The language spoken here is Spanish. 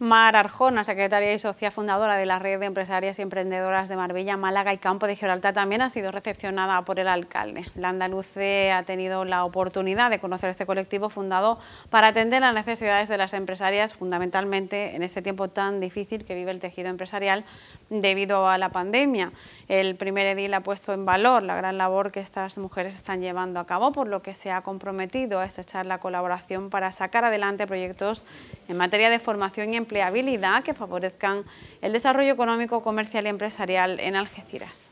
Mar Arjona, secretaria y socia fundadora de la Red de Empresarias y Emprendedoras de Marbella, Málaga y Campo de Gibraltar, también ha sido recepcionada por el alcalde. La andaluce ha tenido la oportunidad de conocer este colectivo fundado para atender las necesidades de las empresarias, fundamentalmente en este tiempo tan difícil que vive el tejido empresarial debido a la pandemia. El primer edil ha puesto en valor la gran labor que estas mujeres están llevando a cabo, por lo que se ha comprometido a estrechar la colaboración para sacar adelante proyectos en materia de formación y empleabilidad que favorezcan el desarrollo económico, comercial y empresarial en Algeciras.